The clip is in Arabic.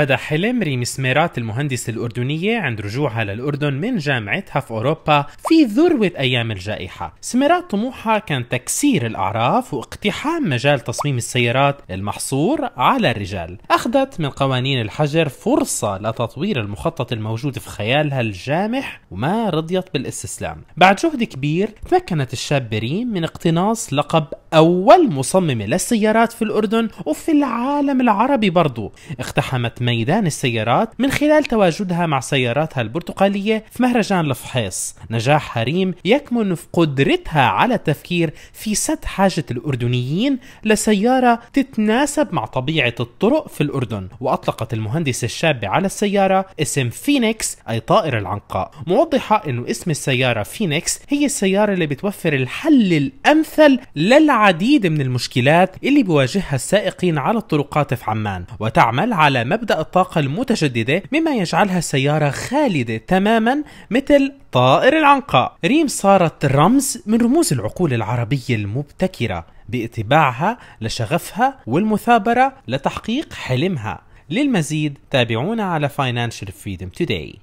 بدا حلم سميرات المهندسة الأردنية عند رجوعها للأردن من جامعتها في أوروبا في ذروة أيام الجائحة سميرات طموحها كان تكسير الأعراف واقتحام مجال تصميم السيارات المحصور على الرجال أخذت من قوانين الحجر فرصة لتطوير المخطط الموجود في خيالها الجامح وما رضيت بالاستسلام بعد جهد كبير تمكنت الشابة ريم من اقتناص لقب أول مصممة للسيارات في الأردن وفي العالم العربي برضو اقتحمت ميدان السيارات من خلال تواجدها مع سياراتها البرتقالية في مهرجان الفحيص نجاح حريم يكمن في قدرتها على التفكير في سد حاجة الأردنيين لسيارة تتناسب مع طبيعة الطرق في الأردن وأطلقت المهندسة الشابة على السيارة اسم فينيكس أي طائر العنقاء موضحة أنه اسم السيارة فينيكس هي السيارة اللي بتوفر الحل الأمثل للعالم العديد من المشكلات اللي بيواجهها السائقين على الطرقات في عمان وتعمل على مبدأ الطاقة المتجددة مما يجعلها سيارة خالدة تماما مثل طائر العنقاء ريم صارت رمز من رموز العقول العربية المبتكرة باتباعها لشغفها والمثابرة لتحقيق حلمها للمزيد تابعونا على Financial Freedom Today